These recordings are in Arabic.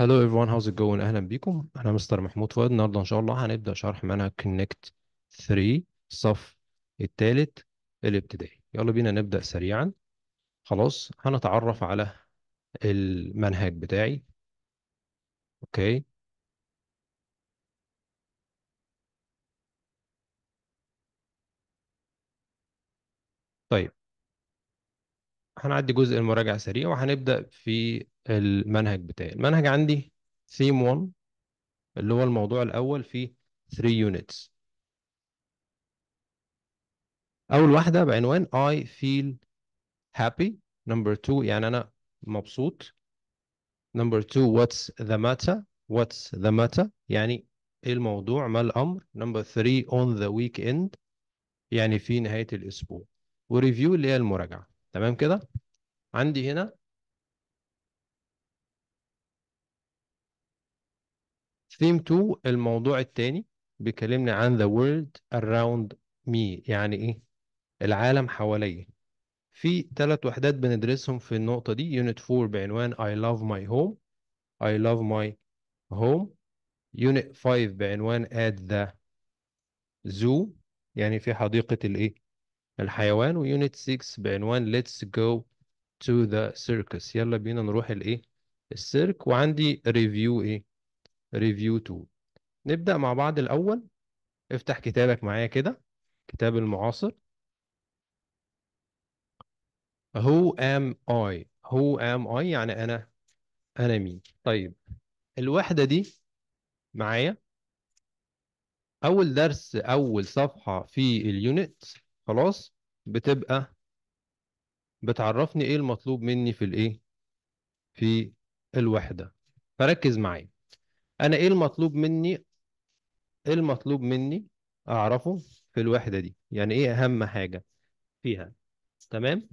Hello everyone, how's it going? أهلا بيكم أنا مستر محمود فؤاد النهاردة إن شاء الله هنبدأ شرح منهج Connect 3 الصف الثالث الابتدائي يلا بينا نبدأ سريعا خلاص هنتعرف على المنهج بتاعي أوكي طيب هنعدي جزء المراجعة سريع وهنبدأ في المنهج بتاعي المنهج عندي ثيم 1 اللي هو الموضوع الأول فيه 3 يونتس أول واحدة بعنوان I feel happy number 2 يعني أنا مبسوط number 2 what's the matter what's the matter يعني ايه الموضوع ما الأمر number 3 on the weekend يعني في نهاية الأسبوع وريفيو اللي هي المراجعة تمام كده عندي هنا ستريم 2 الموضوع الثاني بيكلمنا عن ذا وورلد اراوند مي يعني ايه العالم حواليا في ثلاث وحدات بندرسهم في النقطة دي يونت 4 بعنوان اي لاف ماي هوم اي لاف ماي هوم يونت 5 بعنوان اد ذا زو يعني في حديقة الايه الحيوان ويونت 6 بعنوان ليتس جو تو ذا سيركس يلا بينا نروح الايه السيرك وعندي ريفيو ايه ريفيو 2 نبدأ مع بعض الأول افتح كتابك معايا كده كتاب المعاصر هو ام اي هو ام اي يعني أنا أنا مين طيب الوحدة دي معايا أول درس أول صفحة في اليونت خلاص بتبقى بتعرفني إيه المطلوب مني في الإيه في الوحدة فركز معايا انا ايه المطلوب مني ايه المطلوب مني اعرفه في الوحدة دي يعني ايه اهم حاجة فيها تمام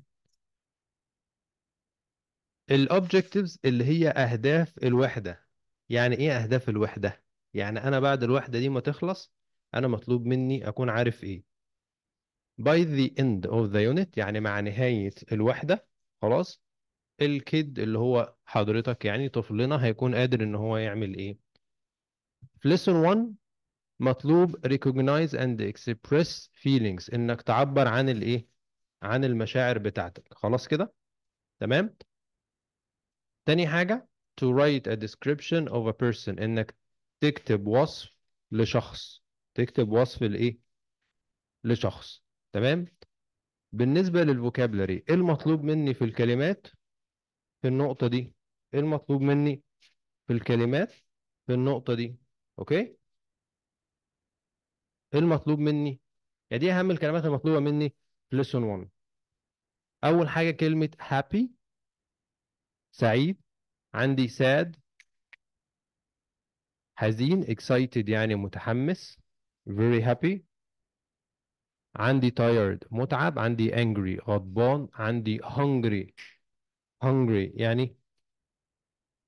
الاوبجكتيفز اللي هي اهداف الوحدة يعني ايه اهداف الوحدة يعني انا بعد الوحدة دي ما تخلص انا مطلوب مني اكون عارف ايه by the end of the unit يعني مع نهاية الوحدة خلاص الكيد اللي هو حضرتك يعني طفلنا هيكون قادر ان هو يعمل ايه في lesson 1 مطلوب recognize and express feelings انك تعبر عن الايه عن المشاعر بتاعتك خلاص كده تمام تاني حاجة to write a description of a person انك تكتب وصف لشخص تكتب وصف لايه لشخص تمام بالنسبة للفوكابلري ايه المطلوب مني في الكلمات في النقطة دي ايه المطلوب مني في الكلمات في النقطة دي اوكي ايه المطلوب مني يعني دي اهم الكلمات المطلوبه مني في ليسون 1 اول حاجه كلمه happy سعيد عندي sad حزين excited يعني متحمس very happy عندي tired متعب عندي angry غضبان عندي hungry hungry يعني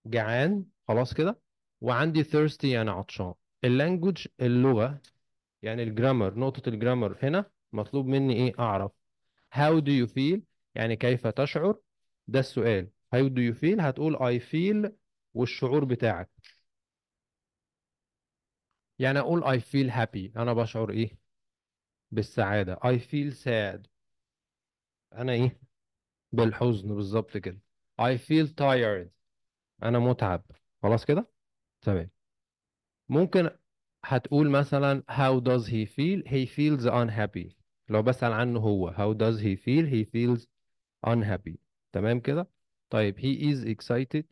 جعان خلاص كده وعندي thirsty يعني عطشان اللانجوج اللغه يعني الجرامر نقطه الجرامر هنا مطلوب مني ايه اعرف how do you feel يعني كيف تشعر ده السؤال how do you feel هتقول I feel والشعور بتاعك يعني اقول I feel happy انا بشعر ايه بالسعادة I feel sad انا ايه بالحزن بالظبط كده I feel tired انا متعب خلاص كده تمام ممكن هتقول مثلا how does he feel he feels unhappy لو بسأل عنه هو how does he feel he feels unhappy تمام كده طيب he is excited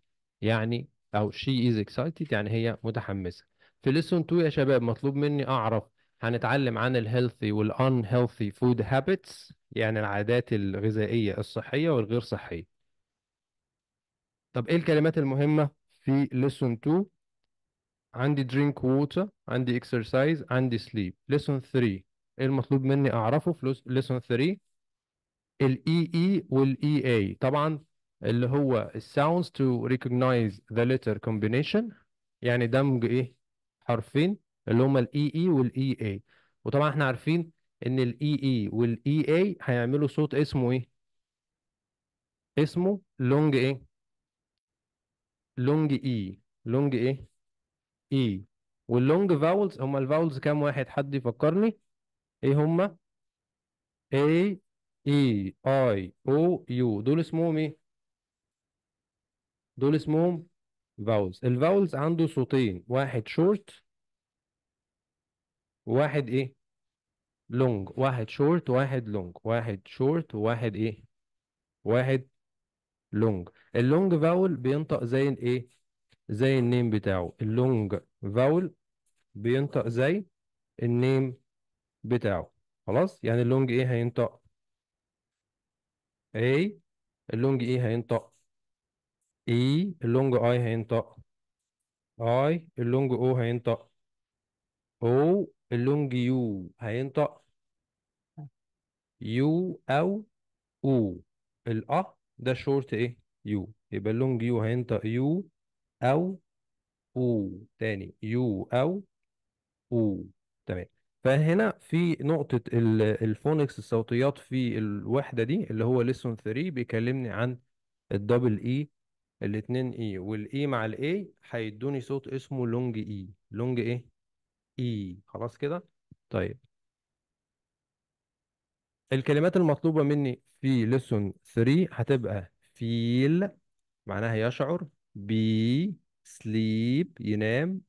يعني أو she is excited يعني هي متحمسة في lesson 2 يا شباب مطلوب مني أعرف هنتعلم عن الهيلثي والunhealthy food habits يعني العادات الغذائية الصحية والغير صحية طب إيه الكلمات المهمة في lesson 2 عندي drink water عندي exercise عندي sleep lesson 3 ايه المطلوب مني اعرفه في lesson 3 الاي اي والاي اي طبعا اللي هو sounds to recognize the letter combination يعني دمج ايه حرفين اللي هما الاي اي e e والاي اي e وطبعا احنا عارفين ان الاي اي والاي اي هيعملوا صوت اسمه ايه اسمه long ايه long E long ايه اي واللونج فاولز هما الفاولز كام واحد حد يفكرني ايه هما اي اي اي او يو دول اسمهم ايه دول اسمهم فاولز الفاولز عنده صوتين واحد شورت إيه؟ واحد ايه لونج واحد شورت واحد لونج واحد شورت واحد ايه واحد لونج اللونج فاول بينطق زي الايه زي النيم بتاعه اللونج فاول بينطق زي النيم بتاعه خلاص يعني اللونج ايه هينطق اي اللونج ايه هينطق اي e. اللونج اي هينطق اي اللونج او هينطق او اللونج يو هينطق يو او او الأ ده شورت ايه يو يبقى اللونج يو هينطق يو او او تاني يو او او تمام فهنا في نقطة الفونكس الصوتيات في الوحدة دي اللي هو ليسون 3 بيكلمني عن الدبل اي الاتنين اي والاي مع الاي هيدوني صوت اسمه لونج اي لونج ايه اي خلاص كده طيب الكلمات المطلوبة مني في ليسون 3 هتبقى فيل معناها يشعر بي سليب ينام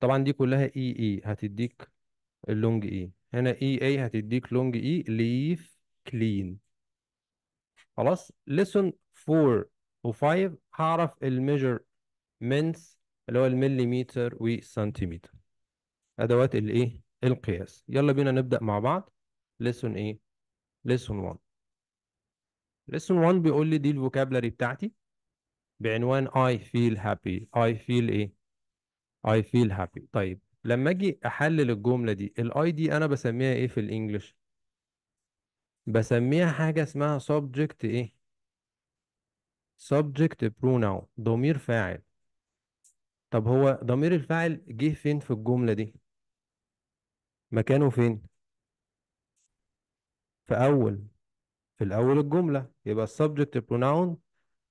طبعا دي كلها اي e، اي e. هتديك اللونج اي e. هنا اي اي هتديك لونج اي ليف كلين خلاص ليسون 4 و5 هعرف الميجر منس اللي هو المليمتر والسنتيمتر ادوات الايه القياس يلا بينا نبدا مع بعض ليسون ايه ليسون 1 ليسون 1 بيقول لي دي الفوكابلري بتاعتي بعنوان I feel happy I feel ايه I feel happy طيب لما اجي احلل الجملة دي I دي انا بسميها ايه في الانجليش بسميها حاجة اسمها subject ايه subject pronoun ضمير فاعل طب هو ضمير الفاعل جه فين في الجملة دي مكانه فين في اول في الاول الجملة يبقى subject pronoun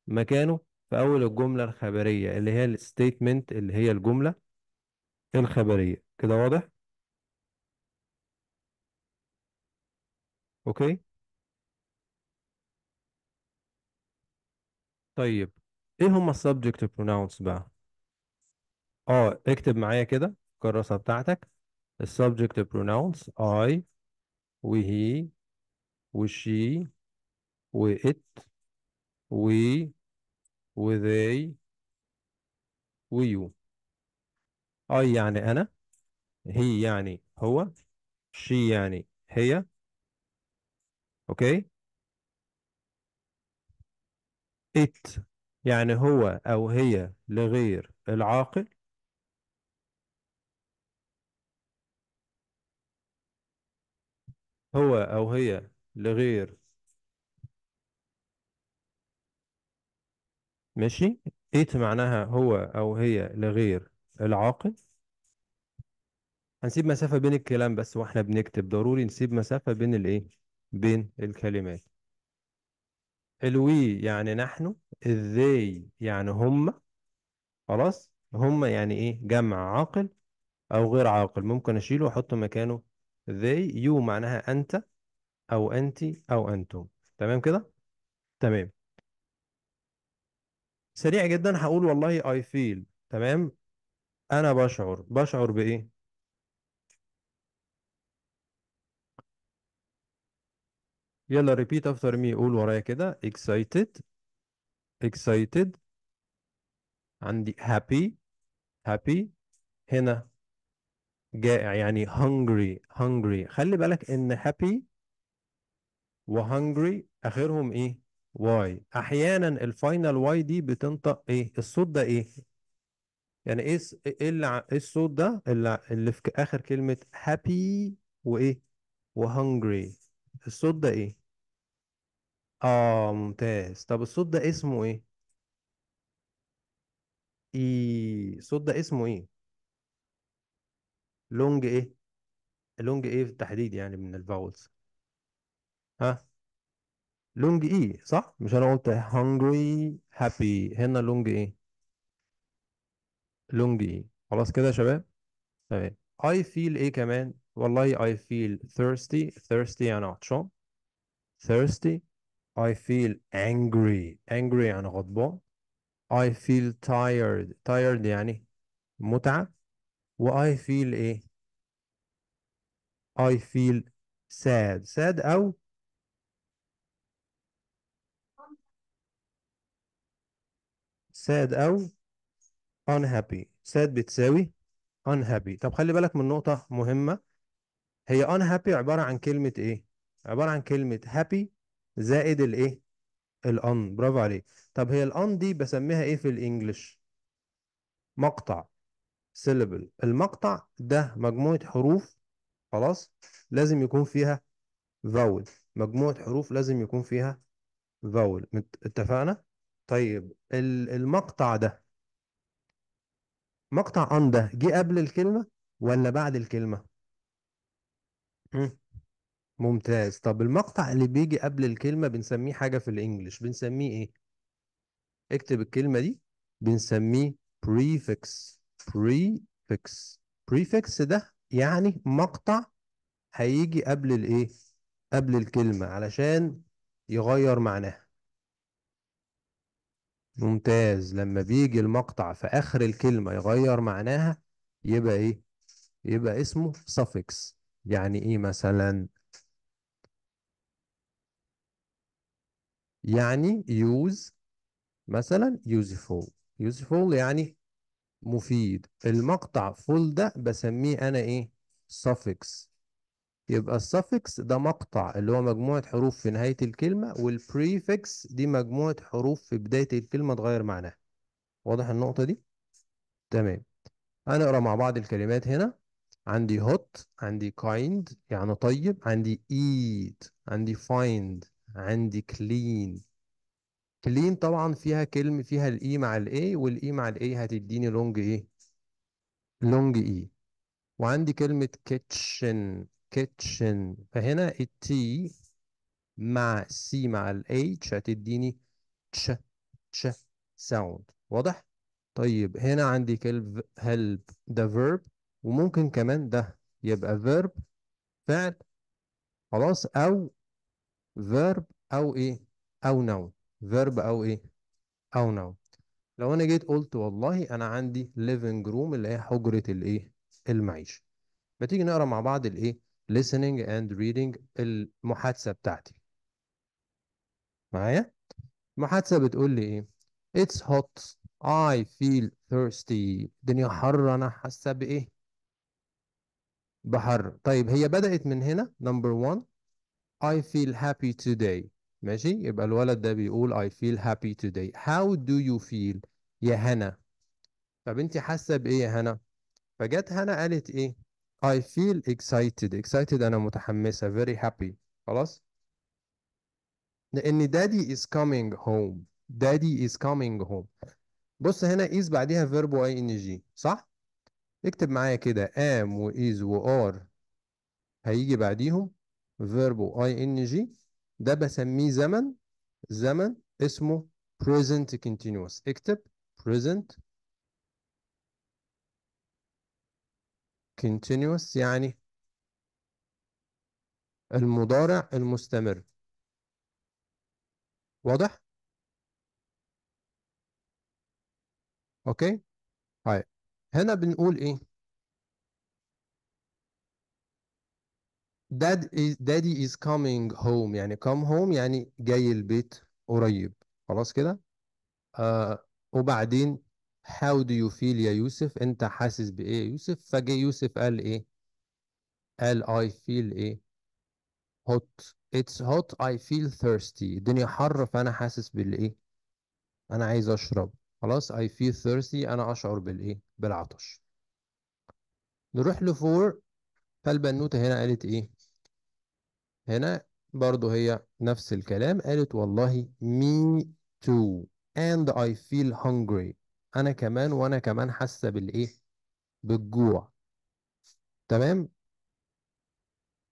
مكانه في أول الجملة الخبرية اللي هي الستيتمنت اللي هي الجملة الخبرية كده واضح؟ أوكي؟ طيب إيه هما subject pronouns بقى؟ أه اكتب معايا كده الكراسة بتاعتك السبجكت pronouns I وهي وشي وإت وي وذي ويو اي آه، يعني انا هي يعني هو شي يعني هي اوكي ات يعني هو او هي لغير العاقل هو او هي لغير ماشي إيت معناها هو أو هي لغير العاقل هنسيب مسافة بين الكلام بس واحنا بنكتب ضروري نسيب مسافة بين الايه بين الكلمات الوي يعني نحن الذي يعني هم خلاص هم يعني ايه جمع عاقل او غير عاقل ممكن اشيله واحط مكانه ذي يو معناها انت او انت او انتم تمام كده تمام سريع جدا هقول والله I feel تمام انا بشعر بشعر بايه يلا repeat after me قول ورايا كده excited excited عندي happy happy هنا جائع يعني hungry hungry خلي بالك ان happy و hungry اخرهم ايه واي احيانا الفاينل واي دي بتنطق ايه الصوت ده ايه يعني ايه ايه اللي ايه الصوت ده اللي, اللي في اخر كلمه هابي وايه وهنجري الصوت ده ايه اه ممتاز طب الصوت ده اسمه ايه اي e. الصوت ده اسمه ايه لونج ايه لونج ايه بالتحديد يعني من الفاولز ها لونج اي صح مش انا قلت هنجري هابي هنا لونج ايه لونج اي خلاص كده يا شباب تمام I feel ايه كمان والله I feel thirsty thirsty يعني عطشان thirsty I feel angry angry يعني غضبان I feel tired tired يعني متعب و I feel ايه I feel sad sad أو sad أو unhappy sad بتساوي unhappy طب خلي بالك من نقطة مهمة هي unhappy عبارة عن كلمة إيه؟ عبارة عن كلمة happy زائد الإيه؟ الأن برافو عليك طب هي الأن دي بسميها إيه في الإنجليش؟ مقطع syllable المقطع ده مجموعة حروف خلاص لازم يكون فيها vowel مجموعة حروف لازم يكون فيها vowel اتفقنا؟ طيب المقطع ده مقطع ان ده جه قبل الكلمة ولا بعد الكلمة؟ ممتاز طب المقطع اللي بيجي قبل الكلمة بنسميه حاجة في الإنجليش بنسميه إيه؟ اكتب الكلمة دي بنسميه prefix prefix prefix ده يعني مقطع هيجي قبل الإيه؟ قبل الكلمة علشان يغير معناها ممتاز لما بيجي المقطع في آخر الكلمة يغير معناها يبقى إيه؟ يبقى اسمه suffix يعني إيه مثلا؟ يعني use مثلا useful useful يعني مفيد المقطع full ده بسميه أنا إيه؟ suffix يبقى السفكس ده مقطع اللي هو مجموعة حروف في نهاية الكلمة والبريفكس دي مجموعة حروف في بداية الكلمة تغير معناها واضح النقطة دي؟ تمام هنقرا مع بعض الكلمات هنا عندي hot عندي kind يعني طيب عندي eat عندي find عندي clean clean طبعا فيها كلمة فيها الاي e مع الاي والاي e مع الاي هتديني لونج ايه؟ لونج اي وعندي كلمة kitchen كيتشن فهنا التي مع السي مع الاتش هتديني تش تش ساوند واضح طيب هنا عندي كلب هلب ده فيرب وممكن كمان ده يبقى فيرب فعل خلاص او فيرب او ايه او نون فيرب او ايه او نون لو انا جيت قلت والله انا عندي ليفنج روم اللي هي حجره الايه المعيشه ما تيجي نقرا مع بعض الايه listening and reading المحادثة بتاعتي معايا المحادثة بتقول لي ايه It's hot I feel thirsty الدنيا حر انا حاسة بايه بحر طيب هي بدأت من هنا number one I feel happy today ماشي يبقى الولد ده بيقول I feel happy today how do you feel يا هنا طب انت حاسة بايه يا هنا فجت هنا قالت ايه I feel excited excited أنا متحمسة very happy خلاص لأن daddy is coming home daddy is coming home بص هنا is بعدها verb و ing صح اكتب معايا كده am و is و are هيجي بعديهم verb و ing ده بسميه زمن زمن اسمه present continuous اكتب present continuous يعني المضارع المستمر واضح؟ اوكي؟ طيب هنا بنقول ايه؟ Dad is, daddy is coming home يعني come home يعني جاي البيت قريب خلاص كده؟ آه وبعدين How do you feel يا يوسف انت حاسس بايه يا يوسف فجه يوسف قال ايه قال I feel ايه hot it's hot I feel thirsty الدنيا حر فانا حاسس بالايه انا عايز اشرب خلاص I feel thirsty انا اشعر بالايه بالعطش نروح لفور فالبنوتة هنا قالت ايه هنا برضو هي نفس الكلام قالت والله me too and I feel hungry انا كمان وانا كمان حاسه بالايه بالجوع تمام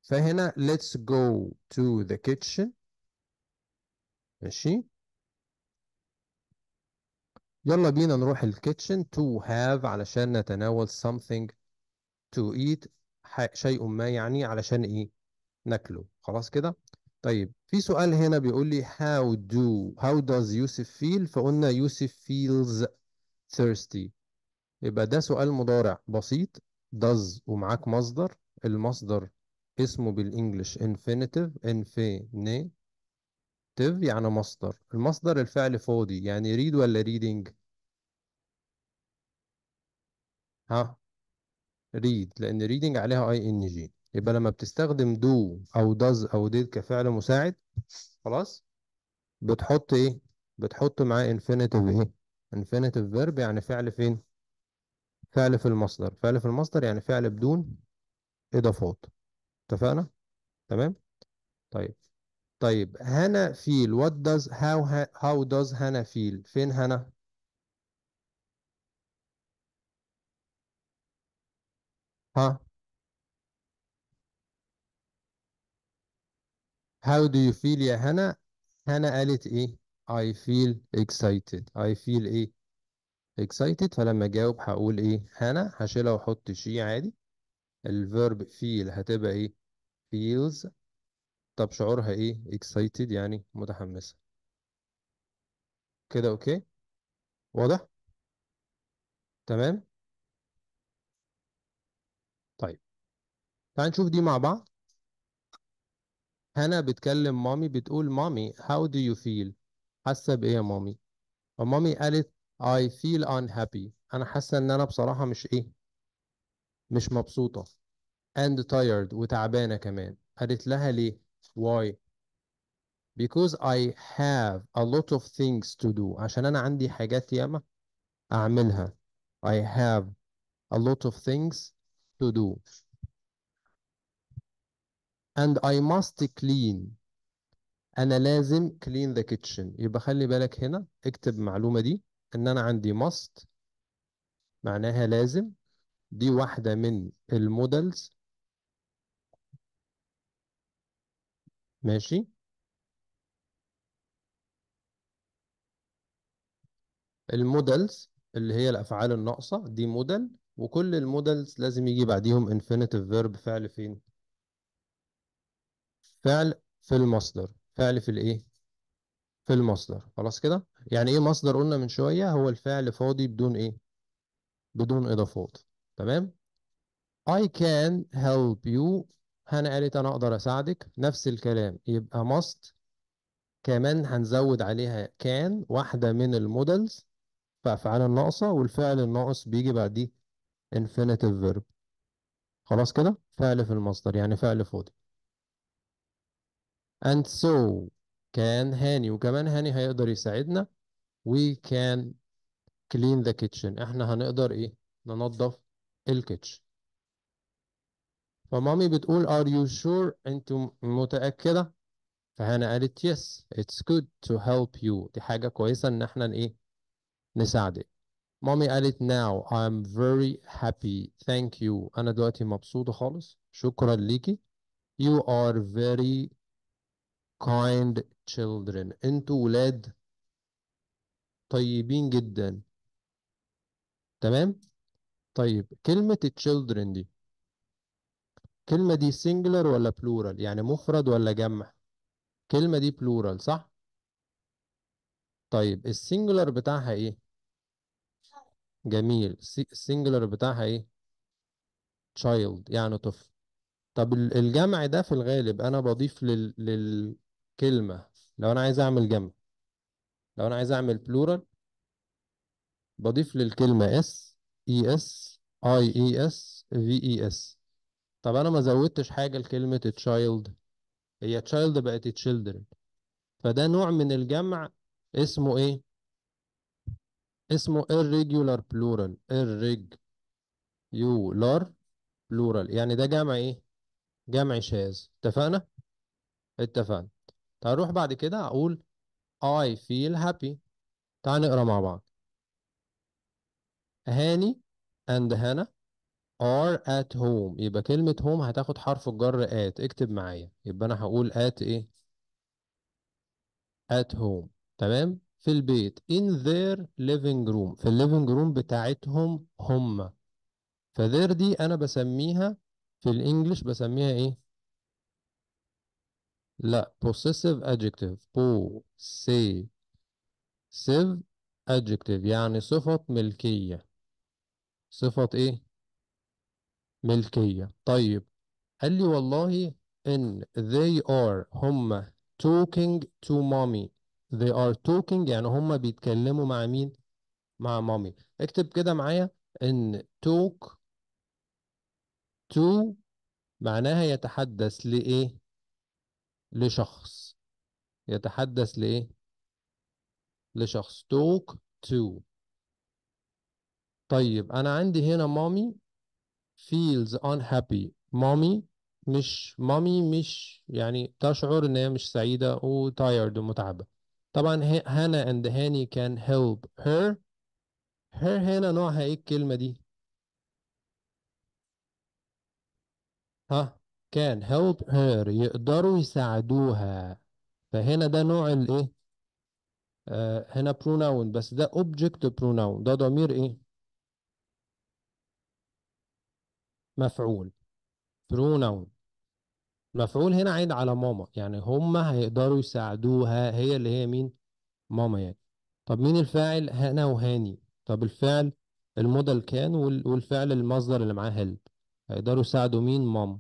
فهنا let's go to the kitchen ماشي يلا بينا نروح الكيتشن to have علشان نتناول something to eat شيء ما يعني علشان ايه ناكله خلاص كده طيب في سؤال هنا بيقول لي how do how does يوسف feel فقلنا يوسف feels thirsty يبقى ده سؤال مضارع بسيط does ومعاك مصدر المصدر اسمه بالانجلش infinitive infinitive يعني مصدر المصدر الفعل فاضي يعني read ولا reading ها read لان reading عليها ing يبقى لما بتستخدم do او does او did كفعل مساعد خلاص بتحط ايه بتحط معاه infinitive ايه infinitive verb يعني فعل فين فعل في المصدر فعل في المصدر يعني فعل بدون اضافات اتفقنا تمام طيب طيب هنا فيل وات داز هاو هاو داز هنا فيل فين هنا ها هاو دو يو فيل يا هنا هنا قالت ايه I feel excited I feel ايه excited فلما اجاوب هقول ايه انا هشيلها واحط شي عادي الفيرب feel هتبقى ايه feels طب شعورها ايه excited يعني متحمسة كده اوكي واضح تمام طيب تعال نشوف دي مع بعض هنا بتكلم مامي بتقول مامي how do you feel حاسه بايه يا مامي فمامي قالت I feel unhappy انا حاسه ان انا بصراحه مش ايه مش مبسوطه and tired وتعبانه كمان قالت لها ليه why because I have a lot of things to do عشان انا عندي حاجات ياما اعملها I have a lot of things to do and I must clean انا لازم كلين ذا كيتشن يبقى خلي بالك هنا اكتب المعلومه دي ان انا عندي ماست معناها لازم دي واحده من المودلز ماشي المودلز اللي هي الافعال الناقصه دي مودل وكل المودلز لازم يجي بعديهم infinitive verb فعل فين فعل في المصدر فعل في الايه في المصدر خلاص كده يعني ايه مصدر قلنا من شويه هو الفعل فاضي بدون ايه بدون اضافات تمام I can help you هنا قالت انا اقدر اساعدك نفس الكلام يبقى must كمان هنزود عليها كان واحدة من المودلز فافعال الناقصة والفعل الناقص بيجي بعديه infinitive verb خلاص كده فعل في المصدر يعني فعل فاضي and so كان هاني وكمان هاني هيقدر يساعدنا we can clean the kitchen احنا هنقدر ايه ننظف الكيتش فمامي بتقول are you sure انتم متأكدة فهنا قالت yes it's good to help you دي حاجة كويسة ان احنا ايه نساعدك مامي قالت now I'm very happy thank you أنا دلوقتي مبسوطة خالص شكرا ليكي you are very kind children انتوا ولاد طيبين جدا تمام طيب كلمة children دي الكلمة دي singular ولا plural يعني مفرد ولا جمع الكلمة دي plural صح طيب السنجلر بتاعها ايه جميل السنجلر بتاعها ايه child يعني طفل طب الجمع ده في الغالب انا بضيف لل... لل... كلمة لو أنا عايز أعمل جمع لو أنا عايز أعمل بلورال بضيف للكلمة اس اي اس اي اي اس في اي اس طب أنا ما زودتش حاجة لكلمة child هي child بقت children فده نوع من الجمع اسمه إيه؟ اسمه irregular plural irregular plural يعني ده جمع إيه؟ جمع شاذ اتفقنا؟ اتفقنا هروح بعد كده اقول I feel happy تعال نقرا مع بعض هاني and هنا are at home يبقى كلمة home هتاخد حرف الجر at اكتب معايا يبقى انا هقول at ايه at home تمام في البيت in their living room في الليفينج روم بتاعتهم هم فذير دي انا بسميها في الانجليش بسميها ايه لا possessive adjective possessive adjective يعني صفة ملكية صفة ايه ملكية طيب قال لي والله ان they are هم talking to mommy they are talking يعني هم بيتكلموا مع مين مع مامي اكتب كده معايا ان talk to معناها يتحدث لإيه لشخص يتحدث لإيه؟ لشخص talk to طيب أنا عندي هنا mommy feels unhappy mommy مش mommy مش يعني تشعر إن هي مش سعيدة tired ومتعبة طبعا هانا and هاني can help her her هنا نوعها إيه الكلمة دي؟ ها كان help her يقدروا يساعدوها فهنا ده نوع الايه آه هنا pronoun بس ده object pronoun ده ضمير ايه مفعول pronoun مفعول هنا عيد على ماما يعني هما هيقدروا يساعدوها هي اللي هي مين ماما يعني طب مين الفاعل هنا وهاني طب الفعل المودل كان والفعل المصدر اللي معاه هيلب هيقدروا يساعدوا مين ماما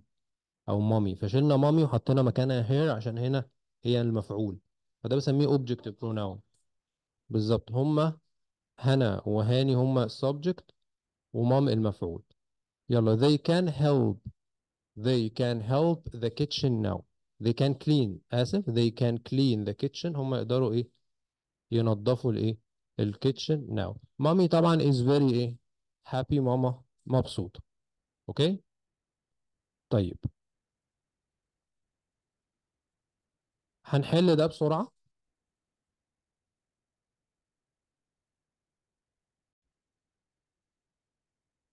او مامي فشلنا مامي وحطينا مكانها هير عشان هنا هي المفعول فده بسميه اوبجكت pronoun بالظبط هما هنا وهاني هما subject ومام المفعول يلا they can help they can help the kitchen now they can clean اسف they can clean the kitchen هما يقدروا ايه ينظفوا الايه الكيتشن now مامي طبعا is very ايه happy ماما مبسوطه اوكي طيب هنحل ده بسرعة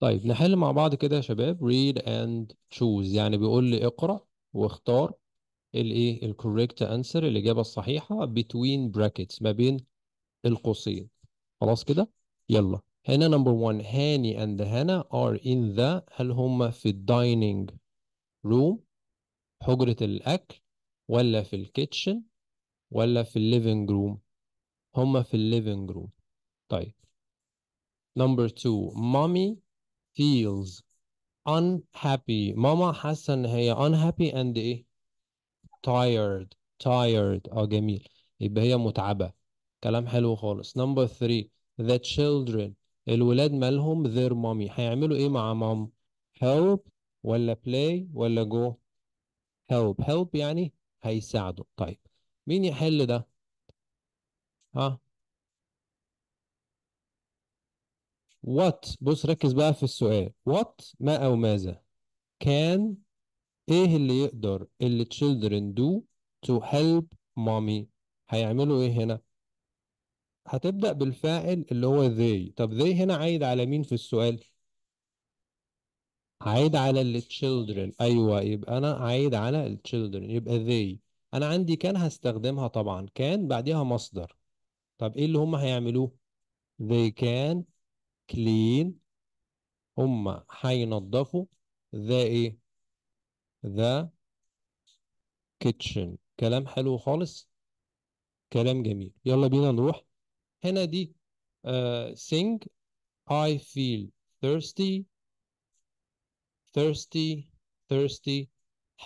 طيب نحل مع بعض كده يا شباب read and choose يعني بيقول لي اقرأ واختار الايه الكوريكت انسر الاجابه الصحيحه between brackets ما بين القوسين خلاص كده يلا هنا نمبر 1 هاني اند هانا ار ان ذا هل هم في الدايننج روم حجره الاكل ولا في الكيتشن ولا في الليفنج روم هما في الليفنج روم طيب نمبر 2 مامي feels unhappy ماما حاسه ان هي unhappy and ايه tired tired اه جميل يبقى هي متعبه كلام حلو خالص نمبر 3 the children الولاد مالهم their mommy هيعملوا ايه مع مام help ولا play ولا go help help يعني هيساعده طيب مين يحل ده ها وات بص ركز بقى في السؤال وات ما او ماذا كان ايه اللي يقدر اللي children do to help mommy هيعملوا ايه هنا هتبدأ بالفاعل اللي هو they طب they هنا عايد على مين في السؤال عايد على ال children ايوه يبقى انا عايد على ال children يبقى they انا عندي كان هستخدمها طبعا كان بعديها مصدر طب ايه اللي هم هيعملوه they can clean هم هينظفوا the ايه the kitchen كلام حلو خالص كلام جميل يلا بينا نروح هنا دي uh, آه، sing I feel thirsty thirsty, thirsty.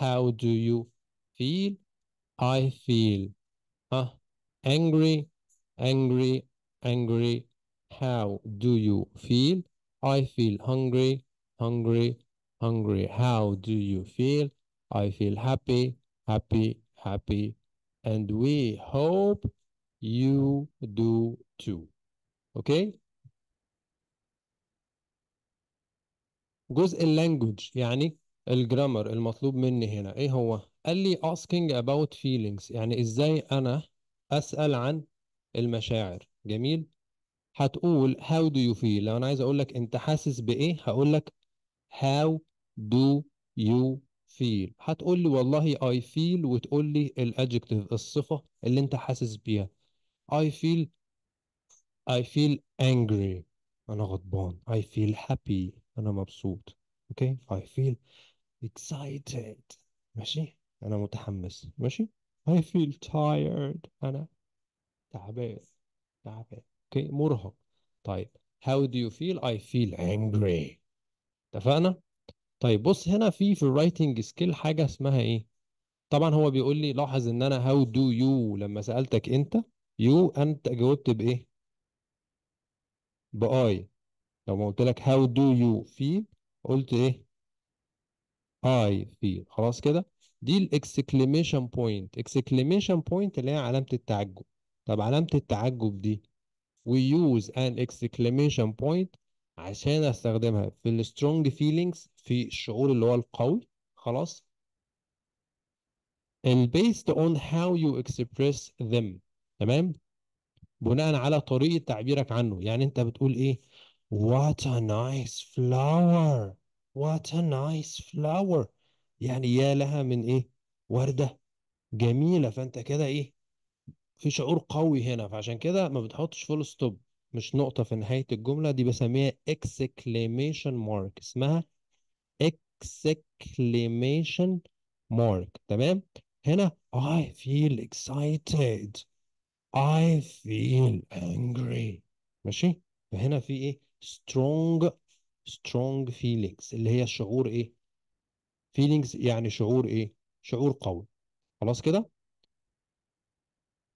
How do you feel? I feel uh, angry, angry, angry. How do you feel? I feel hungry, hungry, hungry. How do you feel? I feel happy, happy, happy. And we hope you do too. Okay? جزء اللانجوج يعني الجرامر المطلوب مني هنا ايه هو قال لي asking about feelings يعني ازاي انا اسال عن المشاعر جميل هتقول how do you feel لو انا عايز اقول لك انت حاسس بايه هقول لك how do you feel هتقول لي والله I feel وتقول لي الادجكتيف الصفة اللي انت حاسس بيها I feel I feel angry انا غضبان I feel happy أنا مبسوط أوكي I feel excited ماشي أنا متحمس ماشي I feel tired أنا تعبان تعبان أوكي مرهق طيب How do you feel? I feel angry اتفقنا؟ طيب بص هنا في في الرايتنج سكيل حاجة اسمها إيه؟ طبعا هو بيقول لي لاحظ إن أنا how do you لما سألتك أنت يو أنت جاوبت بإيه؟ بآي لو ما قلت لك هاو دو يو فيل قلت ايه اي فيل خلاص كده دي الاكسكليميشن بوينت اكسكليميشن بوينت اللي هي علامة التعجب طب علامة التعجب دي وي يوز ان اكسكليميشن بوينت عشان استخدمها في السترونج فيلينجز في الشعور اللي هو القوي خلاص based on how you express them تمام بناء على طريقة تعبيرك عنه يعني انت بتقول ايه What a nice flower What a nice flower يعني يا لها من ايه وردة جميلة فانت كده ايه في شعور قوي هنا فعشان كده ما بتحطش فول ستوب مش نقطة في نهاية الجملة دي بسميها exclamation mark اسمها exclamation mark تمام هنا I feel excited I feel angry ماشي فهنا في ايه strong strong feelings اللي هي الشعور ايه feelings يعني شعور ايه شعور قوي خلاص كده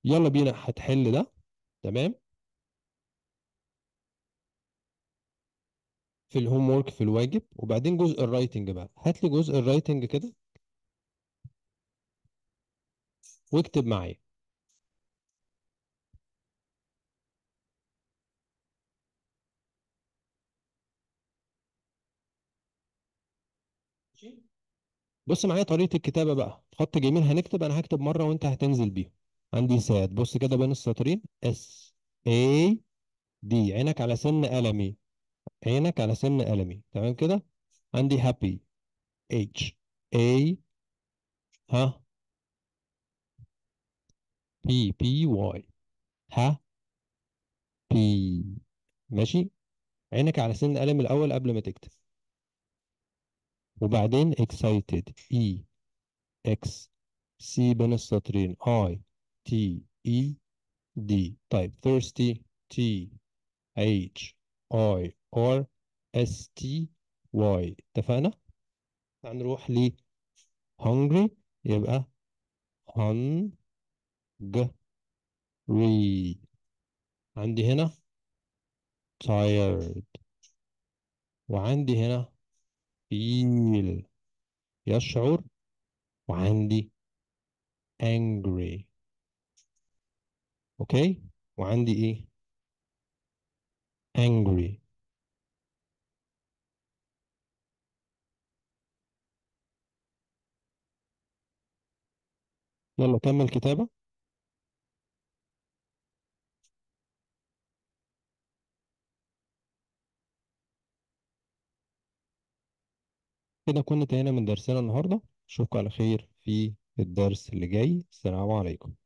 يلا بينا هتحل ده تمام في الهوم وورك في الواجب وبعدين جزء الرايتنج بقى هات لي جزء الرايتنج كده واكتب معايا بص معايا طريقة الكتابة بقى خط جميل هنكتب أنا هكتب مرة وأنت هتنزل بيه عندي سات بص كده بين السطرين اس اي دي عينك على سن قلمي عينك على سن قلمي تمام كده عندي هابي اتش اي ها بي بي واي ها بي ماشي عينك على سن قلم الأول قبل ما تكتب وبعدين excited E X C بين السطرين I T E D طيب thirsty T H I R S T Y اتفقنا؟ هنروح ل hungry يبقى hungry عندي هنا tired وعندي هنا feel يشعر وعندي angry اوكي وعندي ايه angry يلا كمل كتابة كده كنا انتهينا من درسنا النهارده اشوفكم على خير في الدرس اللي جاي السلام عليكم